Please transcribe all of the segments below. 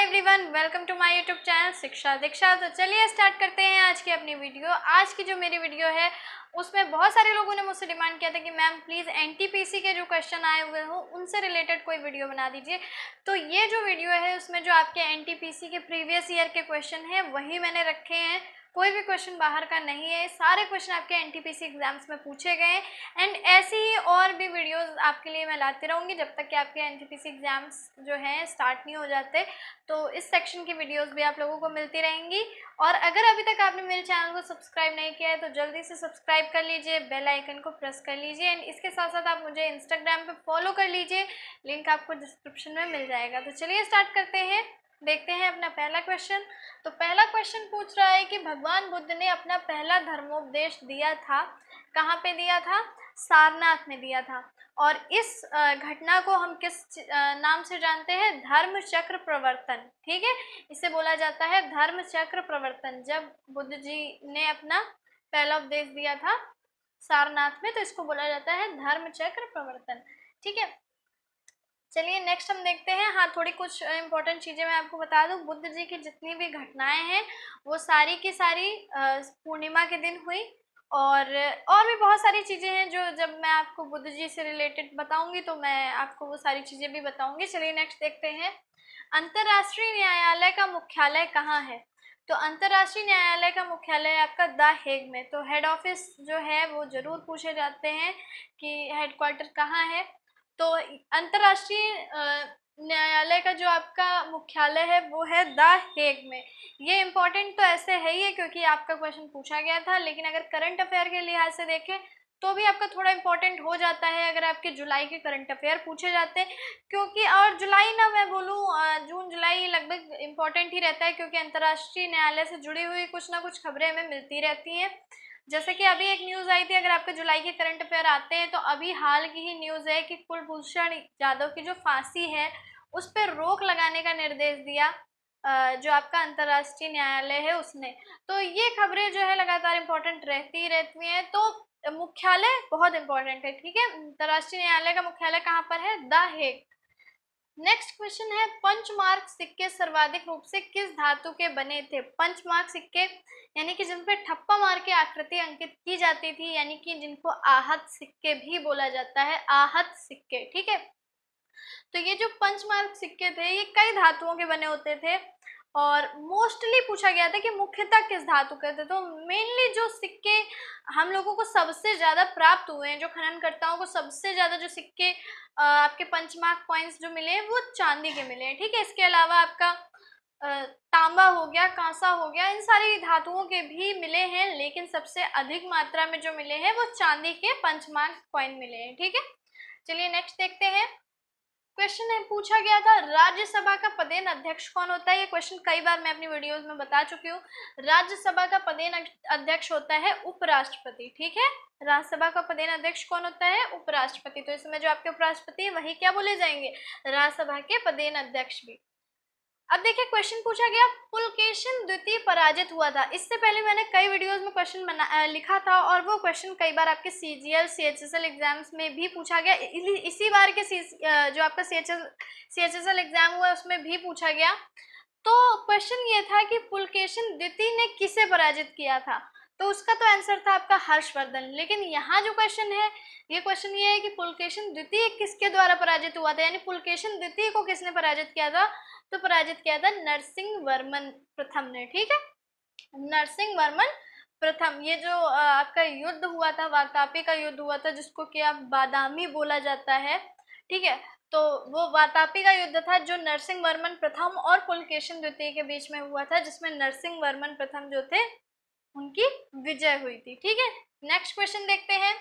everyone welcome to my YouTube channel Shiksha Diksha तो चलिए start करते हैं आज की अपनी वीडियो आज की जो मेरी वीडियो है उसमें बहुत सारे लोगों ने मुझसे डिमांड किया था कि मैम प्लीज़ एनटीपीसी के जो क्वेश्चन आए हुए हो उनसे रिलेटेड कोई वीडियो बना दीजिए तो ये जो वीडियो है उसमें जो आपके एन के प्रीवियस ईयर के क्वेश्चन हैं वही मैंने रखे हैं कोई भी क्वेश्चन बाहर का नहीं है सारे क्वेश्चन आपके एन एग्ज़ाम्स में पूछे गए हैं एंड ऐसी ही और भी वीडियोस आपके लिए मैं लाती रहूँगी जब तक कि आपके एन एग्ज़ाम्स जो हैं स्टार्ट नहीं हो जाते तो इस सेक्शन की वीडियोस भी आप लोगों को मिलती रहेंगी और अगर अभी तक आपने मेरे चैनल को सब्सक्राइब नहीं किया है तो जल्दी से सब्सक्राइब कर लीजिए बेल आइकन को प्रेस कर लीजिए एंड इसके साथ साथ आप मुझे इंस्टाग्राम पे फॉलो कर लीजिए लिंक आपको डिस्क्रिप्शन में मिल जाएगा तो चलिए स्टार्ट करते हैं देखते हैं अपना पहला क्वेश्चन तो पहला क्वेश्चन पूछ रहा है कि भगवान बुद्ध ने अपना पहला धर्मोपदेश दिया था कहाँ पे दिया था सारनाथ में दिया था और इस घटना को हम किस नाम से जानते हैं धर्म चक्र प्रवर्तन ठीक है इसे बोला जाता है धर्म चक्र प्रवर्तन जब बुद्ध जी ने अपना पहला उपदेश दिया था सारनाथ में तो इसको बोला जाता है धर्म चक्र प्रवर्तन ठीक है चलिए नेक्स्ट हम देखते हैं हाँ थोड़ी कुछ इंपॉर्टेंट चीज़ें मैं आपको बता दूँ बुद्ध जी की जितनी भी घटनाएं हैं वो सारी की सारी पूर्णिमा के दिन हुई और और भी बहुत सारी चीज़ें हैं जो जब मैं आपको बुद्ध जी से रिलेटेड बताऊंगी तो मैं आपको वो सारी चीज़ें भी बताऊंगी चलिए नेक्स्ट देखते हैं अंतर्राष्ट्रीय न्यायालय का मुख्यालय कहाँ है तो अंतर्राष्ट्रीय न्यायालय का मुख्यालय आपका द हेग में तो हेड ऑफिस जो है वो ज़रूर पूछे जाते हैं कि हेड क्वार्टर कहाँ है तो अंतर्राष्ट्रीय न्यायालय का जो आपका मुख्यालय है वो है द हेग में ये इम्पोर्टेंट तो ऐसे है ही है क्योंकि आपका क्वेश्चन पूछा गया था लेकिन अगर करंट अफेयर के लिहाज से देखें तो भी आपका थोड़ा इम्पोर्टेंट हो जाता है अगर आपके जुलाई के करंट अफेयर पूछे जाते हैं क्योंकि और जुलाई ना मैं बोलूँ जून जुलाई लगभग इम्पोर्टेंट ही रहता है क्योंकि अंतर्राष्ट्रीय न्यायालय से जुड़ी हुई कुछ ना कुछ खबरें हमें मिलती रहती हैं जैसे कि अभी एक न्यूज़ आई थी अगर आपके जुलाई के करंट अफेयर आते हैं तो अभी हाल की ही न्यूज़ है कि कुलभूषण यादव की जो फांसी है उस पर रोक लगाने का निर्देश दिया जो आपका अंतर्राष्ट्रीय न्यायालय है उसने तो ये खबरें जो है लगातार इम्पोर्टेंट रहती ही रहती हैं तो मुख्यालय बहुत इम्पोर्टेंट है ठीक है अंतर्राष्ट्रीय न्यायालय का मुख्यालय कहाँ पर है द हेग नेक्स्ट क्वेश्चन है पंचमार्क सिक्के सर्वाधिक रूप से किस धातु के बने थे पंचमार्क सिक्के यानी कि जिन पर ठप्पा मार के आकृति अंकित की जाती थी यानी कि जिनको आहत सिक्के भी बोला जाता है आहत सिक्के ठीक है तो ये जो पंचमार्क सिक्के थे ये कई धातुओं के बने होते थे और मोस्टली पूछा गया था कि मुख्यतः किस धातु के थे तो मेनली जो सिक्के हम लोगों को सबसे ज़्यादा प्राप्त हुए हैं जो खननकर्ताओं को सबसे ज़्यादा जो सिक्के आपके पंचमार्क पॉइंट्स जो मिले हैं वो चांदी के मिले हैं ठीक है इसके अलावा आपका तांबा हो गया कांसा हो गया इन सारी धातुओं के भी मिले हैं लेकिन सबसे अधिक मात्रा में जो मिले हैं वो चांदी के पंचमार्क पॉइंट मिले हैं ठीक है चलिए नेक्स्ट देखते हैं क्वेश्चन है पूछा गया था राज्यसभा का पदेन अध्यक्ष कौन होता है ये क्वेश्चन कई बार मैं अपनी वीडियोस में बता चुकी हूँ राज्यसभा का पदेन अध्यक्ष होता है उपराष्ट्रपति ठीक है राज्यसभा का पदेन अध्यक्ष कौन होता है उपराष्ट्रपति तो इसमें जो आपके उपराष्ट्रपति है वही क्या बोले जाएंगे राज्यसभा के पदेन अध्यक्ष भी अब देखिए क्वेश्चन पूछा गया पुलकेशन द्वितीय पराजित हुआ था इससे पहले मैंने कई वीडियोस में क्वेश्चन बना लिखा था और वो क्वेश्चन कई बार आपके C G L C H S L exams में भी पूछा गया इसी बार के सी जो आपका C H S C H S L exam हुआ उसमें भी पूछा गया तो क्वेश्चन ये था कि पुलकेशन द्वितीय ने किसे पराजित किया था तो उसका तो आंसर था आपका हर्षवर्धन लेकिन यहाँ जो क्वेश्चन है ये क्वेश्चन ये है कि पुलकेशन द्वितीय किसके द्वारा पराजित हुआ था यानी पुलकेशन द्वितीय को किसने पराजित किया था तो पराजित किया था नरसिंह वर्मन प्रथम ने ठीक है नरसिंह वर्मन प्रथम ये जो आपका युद्ध हुआ था वातापी का युद्ध हुआ था जिसको कि आप बादामी बोला जाता है ठीक है तो वो वातापी का युद्ध था जो नरसिंह वर्मन प्रथम और पुलकेशन द्वितीय के बीच में हुआ था जिसमें नरसिंह वर्मन प्रथम जो थे उनकी विजय हुई थी ठीक है नेक्स्ट क्वेश्चन देखते हैं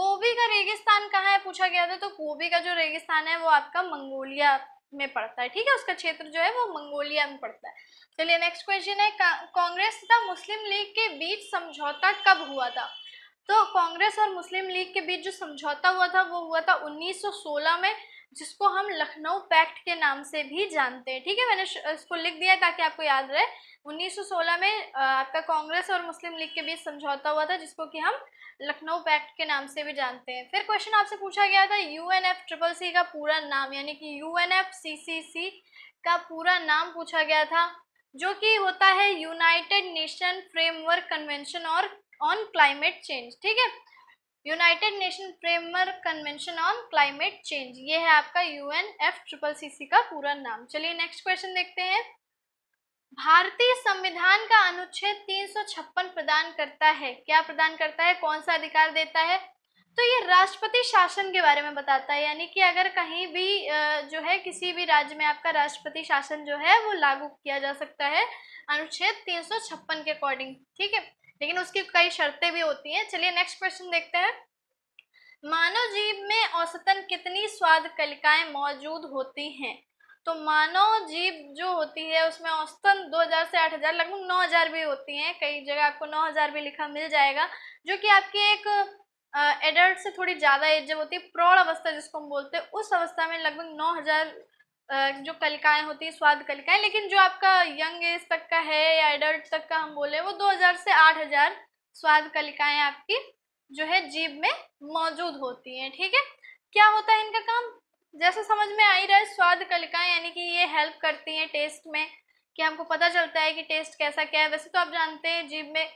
गोभी का रेगिस्तान कहाँ है पूछा गया था तो गोभी का जो रेगिस्तान है वो आपका मंगोलिया में पड़ता है ठीक है उसका क्षेत्र जो है वो मंगोलिया में पड़ता है चलिए नेक्स्ट क्वेश्चन है कांग्रेस तथा मुस्लिम लीग के बीच समझौता कब हुआ था तो कांग्रेस और मुस्लिम लीग के बीच जो समझौता हुआ था वो हुआ था 1916 में जिसको हम लखनऊ पैक्ट के नाम से भी जानते हैं ठीक है मैंने इसको लिख दिया ताकि आपको याद रहे 1916 में आपका कांग्रेस और मुस्लिम लीग के बीच समझौता हुआ था जिसको कि हम लखनऊ पैक्ट के नाम से भी जानते हैं फिर क्वेश्चन आपसे पूछा गया था U N F triple C का पूरा नाम यानी कि U N F C C C का पूरा नाम पूछा गया था जो कि होता है यूनाइटेड नेशन फ्रेमवर्क कन्वेंशन और ऑन क्लाइमेट चेंज ठीक है United Nation framework convention on climate change ये है आपका U N F triple C C का पूरा नाम चलिए नेक्स्ट क्वेश्चन देखते हैं भारतीय संविधान का अनुच्छेद 356 प्रदान करता है क्या प्रदान करता है कौन सा अधिकार देता है तो ये राष्ट्रपति शासन के बारे में बताता है यानी कि अगर कहीं भी जो है किसी भी राज्य में आपका राष्ट्रपति शासन जो है वो लागू किया जा सकता है अनुच्छेद 356 के अकॉर्डिंग ठीक है लेकिन उसकी कई शर्तें भी होती हैं चलिए नेक्स्ट क्वेश्चन देखते हैं मानव जीव में औसतन कितनी स्वाद कलिकाएं मौजूद होती हैं तो मानव जीव जो होती है उसमें औसतन 2000 से 8000 लगभग 9000 भी होती हैं कई जगह आपको 9000 भी लिखा मिल जाएगा जो कि आपकी एक एडल्ट से थोड़ी ज़्यादा एज जब होती है प्रौढ़ अवस्था जिसको हम बोलते हैं उस अवस्था में लगभग 9000 जो कलिकाएँ होती हैं स्वाद कलिकाएँ लेकिन जो आपका यंग एज तक का है या एडल्ट तक का हम बोले वो दो से आठ स्वाद कलिकाएँ आपकी जो है जीभ में मौजूद होती हैं ठीक है क्या होता है इनका काम जैसा समझ में आ ही रहा है स्वाद कलिकाएँ यानी कि ये हेल्प करती हैं टेस्ट में कि हमको पता चलता है कि टेस्ट कैसा क्या है वैसे तो आप जानते हैं जीभ में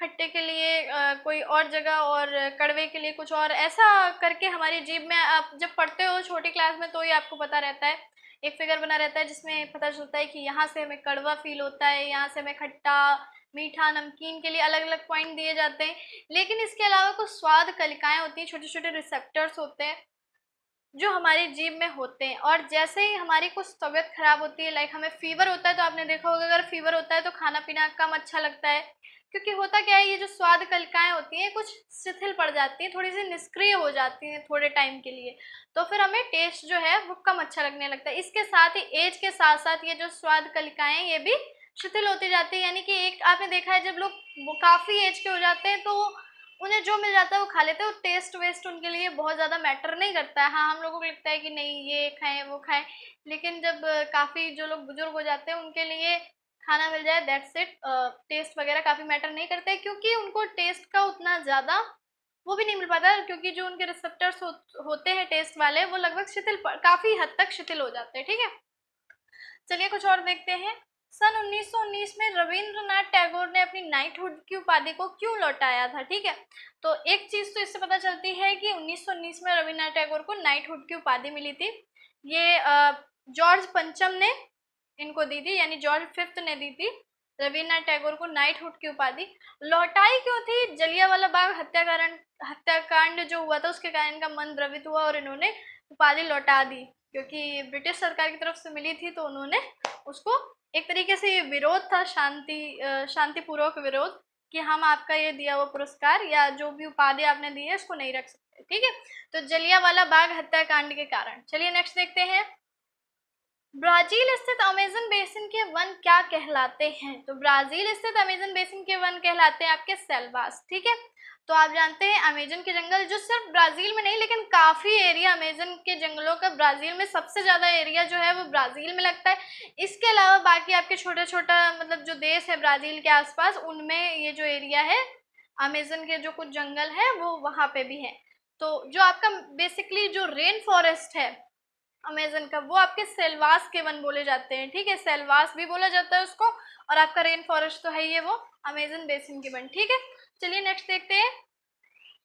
खट्टे के लिए आ, कोई और जगह और कड़वे के लिए कुछ और ऐसा करके हमारी जीभ में आप जब पढ़ते हो छोटी क्लास में तो ही आपको पता रहता है एक फिगर बना रहता है जिसमें पता चलता है कि यहाँ से हमें कड़वा फील होता है यहाँ से हमें खट्टा मीठा नमकीन के लिए अलग अलग पॉइंट दिए जाते हैं लेकिन इसके अलावा कुछ स्वाद कलिकाएँ होती हैं छोटे छोटे रिसेप्टर्स होते हैं जो हमारे जीव में होते हैं और जैसे ही हमारी कुछ तबीयत ख़राब होती है लाइक हमें फीवर होता है तो आपने देखा होगा अगर फीवर होता है तो खाना पीना कम अच्छा लगता है क्योंकि होता क्या है ये जो स्वाद कलिकाएँ होती हैं कुछ शिथिल पड़ जाती हैं थोड़ी सी निष्क्रिय हो जाती हैं थोड़े टाइम के लिए तो फिर हमें टेस्ट जो है वो कम अच्छा लगने लगता है इसके साथ ही एज के साथ साथ ये जो स्वाद कलिकाएँ ये भी शिथिल होती जाती है यानी कि एक आपने देखा है जब लोग काफ़ी एज के हो जाते हैं तो उन्हें जो मिल जाता है वो खा लेते हैं टेस्ट वेस्ट उनके लिए बहुत ज़्यादा मैटर नहीं करता है हाँ हम लोगों को लगता है कि नहीं ये खाएं वो खाएं लेकिन जब काफ़ी जो लोग बुजुर्ग हो जाते हैं उनके लिए खाना मिल जाए दैट्स इट टेस्ट वगैरह काफ़ी मैटर नहीं करते क्योंकि उनको टेस्ट का उतना ज़्यादा वो भी नहीं मिल पाता क्योंकि जो उनके रिसेप्टर्स हो, होते हैं टेस्ट वाले वो लगभग शिथिल काफ़ी हद तक शिथिल हो जाते हैं ठीक है चलिए कुछ और देखते हैं सन 1919 में रविंद्रनाथ टैगोर ने अपनी नाइटहुड की उपाधि को क्यों लौटाया था ठीक है तो एक चीज़ तो इससे पता चलती है कि 1919 में रविन्द्रनाथ टैगोर को नाइटहुड की उपाधि मिली थी ये जॉर्ज पंचम ने इनको दी थी यानी जॉर्ज फिफ्थ ने दी थी रविन्द्रनाथ टैगोर को नाइटहुड की उपाधि लौटाई क्यों थी जलियावाला बाग हत्याकांड हत्याकांड जो हुआ था उसके कारण इनका मन द्रवित हुआ और इन्होंने उपाधि लौटा दी क्योंकि ब्रिटिश सरकार की तरफ से मिली थी तो उन्होंने उसको एक तरीके से ये विरोध था शांति शांतिपूर्वक विरोध कि हम आपका ये दिया हुआ पुरस्कार या जो भी उपाधि आपने दी है इसको नहीं रख सकते ठीक है तो जलिया वाला बाग हत्याकांड के कारण चलिए नेक्स्ट देखते हैं ब्राजील स्थित अमेजन बेसिन के वन क्या कहलाते हैं तो ब्राजील स्थित अमेजन बेसिन के वन कहलाते हैं आपके सेलवास ठीक है तो आप जानते हैं अमेजन के जंगल जो सिर्फ ब्राज़ील में नहीं लेकिन काफ़ी एरिया अमेजन के जंगलों का ब्राज़ील में सबसे ज़्यादा एरिया जो है वो ब्राज़ील में लगता है इसके अलावा बाकी आपके छोटे छोटा मतलब जो देश है ब्राज़ील के आसपास उनमें ये जो एरिया है अमेजन के जो कुछ जंगल है वो वहाँ पर भी हैं तो जो आपका बेसिकली जो रेन फॉरेस्ट है अमेजन का वो आपके सेलवास के वन बोले जाते हैं ठीक है सेलवास भी बोला जाता है उसको और आपका रेन फॉरेस्ट तो है ये वो अमेजन बेसिन के वन ठीक है चलिए नेक्स्ट देखते हैं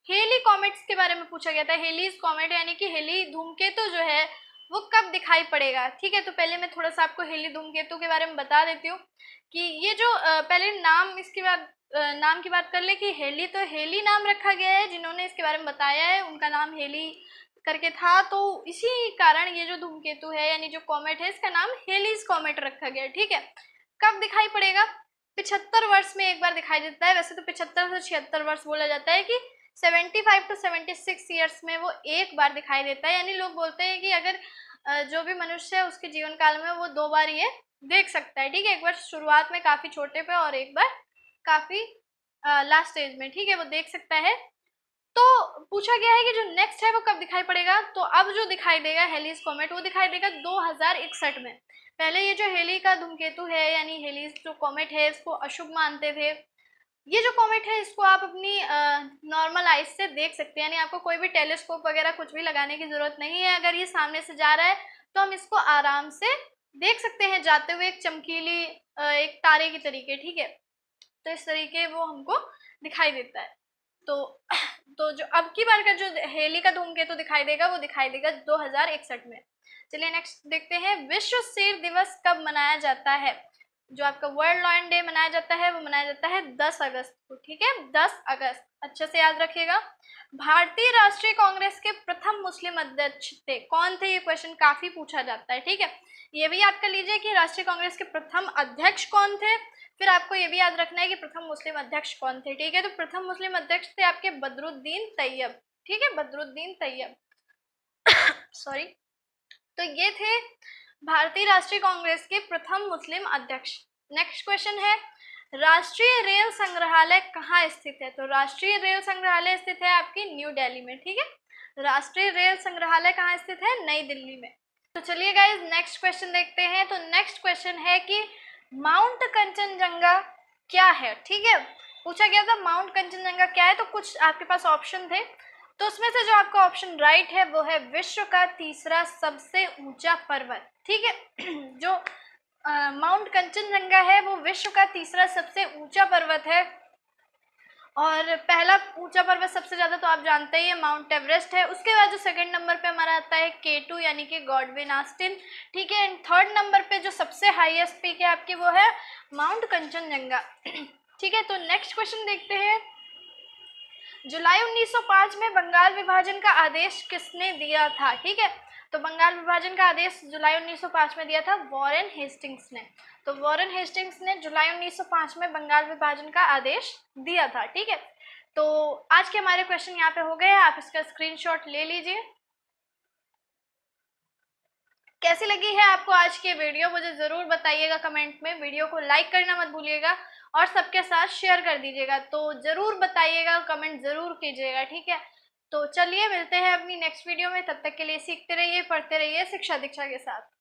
हेली कॉमेट्स के बारे में पूछा गया था हेलीज कॉमेट यानी कि हेली धूमकेतु जो है वो कब दिखाई पड़ेगा ठीक है तो पहले मैं थोड़ा सा आपको हेली धूमकेतु के बारे में बता देती हूँ कि ये जो पहले नाम इसके बाद नाम की बात कर ले कि हेली तो हेली नाम रखा गया है जिन्होंने इसके बारे में बताया है उनका नाम हेली करके था तो इसी कारण ये जो धूमकेतु है यानी जो कॉमेट है इसका नाम हेलीज कॉमेट रखा गया है ठीक है कब दिखाई पड़ेगा पिछहत्तर वर्ष में एक बार दिखाई देता है वैसे तो पिछहत्तर से छिहत्तर वर्ष बोला जाता है कि seventy five to seventy six years में वो एक बार दिखाई देता है यानी लोग बोलते हैं कि अगर जो भी मनुष्य है उसके जीवन काल में वो दो बार ये देख सकता है ठीक है एक बार शुरुआत में काफ़ी छोटे पे और एक बार काफ़ी लास्ट स्टेज में ठीक है वो देख सकता है तो पूछा गया है कि जो नेक्स्ट है वो कब दिखाई पड़ेगा तो अब जो दिखाई देगा हेलीज कॉमेट वो दिखाई देगा दो में पहले ये जो हेली का धूमकेतु है यानी हेलीज जो कॉमेट है इसको अशुभ मानते थे ये जो कॉमेट है इसको आप अपनी नॉर्मल आइज से देख सकते हैं यानी आपको कोई भी टेलीस्कोप वगैरह कुछ भी लगाने की ज़रूरत नहीं है अगर ये सामने से जा रहा है तो हम इसको आराम से देख सकते हैं जाते हुए एक चमकीली एक तारे की तरीके ठीक है तो इस तरीके वो हमको दिखाई देता है तो तो जो अब की बार का जो हेली का धूमकेतु तो दिखाई देगा वो दिखाई देगा दो में चलिए नेक्स्ट देखते हैं विश्व सिर दिवस कब मनाया जाता है जो आपका वर्ल्ड लॉयन डे मनाया जाता है वो मनाया जाता है 10 अगस्त को ठीक है 10 अगस्त अच्छे से याद रखिएगा भारतीय राष्ट्रीय कांग्रेस के प्रथम मुस्लिम अध्यक्ष थे कौन थे ये क्वेश्चन काफी पूछा जाता है ठीक है ये भी याद कर लीजिए कि राष्ट्रीय कांग्रेस के प्रथम अध्यक्ष कौन थे फिर आपको ये भी याद रखना है कि प्रथम मुस्लिम अध्यक्ष कौन थे ठीक है तो प्रथम मुस्लिम अध्यक्ष थे आपके बदरुद्दीन तैयब ठीक है बदरुद्दीन तैयब सॉरी तो ये थे भारतीय राष्ट्रीय कांग्रेस के प्रथम मुस्लिम अध्यक्ष नेक्स्ट क्वेश्चन है राष्ट्रीय रेल संग्रहालय कहाँ स्थित है तो राष्ट्रीय रेल संग्रहालय स्थित है आपकी न्यू दिल्ली में ठीक है राष्ट्रीय रेल संग्रहालय कहाँ स्थित है नई दिल्ली में तो चलिए गाइज नेक्स्ट क्वेश्चन देखते हैं तो नेक्स्ट क्वेश्चन है कि माउंट कंचनजंगा क्या है ठीक है पूछा गया था माउंट कंचनजंगा क्या है तो कुछ आपके पास ऑप्शन थे तो उसमें से जो आपका ऑप्शन राइट है वो है विश्व का तीसरा सबसे ऊंचा पर्वत ठीक है जो माउंट कंचनजंगा है वो विश्व का तीसरा सबसे ऊंचा पर्वत है और पहला ऊंचा पर्वत सबसे ज़्यादा तो आप जानते ही हैं माउंट एवरेस्ट है उसके बाद जो सेकंड नंबर पे हमारा आता है के टू यानी कि गॉडविन आस्टिन ठीक है एंड थर्ड नंबर पे जो सबसे हाईएस्ट पीक है आपकी वो है माउंट कंचनजंगा ठीक है तो नेक्स्ट क्वेश्चन देखते हैं जुलाई 1905 में बंगाल विभाजन का आदेश किसने दिया था ठीक है तो बंगाल विभाजन का आदेश जुलाई उन्नीस में दिया था वॉरन हेस्टिंग्स ने तो वॉरेन हेस्टिंग्स ने जुलाई 1905 में बंगाल विभाजन का आदेश दिया था ठीक है तो आज के हमारे क्वेश्चन यहाँ पे हो गए आप इसका स्क्रीनशॉट ले लीजिए कैसी लगी है आपको आज की वीडियो मुझे ज़रूर बताइएगा कमेंट में वीडियो को लाइक करना मत भूलिएगा और सबके साथ शेयर कर दीजिएगा तो ज़रूर बताइएगा कमेंट ज़रूर कीजिएगा ठीक है तो चलिए मिलते हैं अपनी नेक्स्ट वीडियो में तब तक के लिए सीखते रहिए पढ़ते रहिए शिक्षा दीक्षा के साथ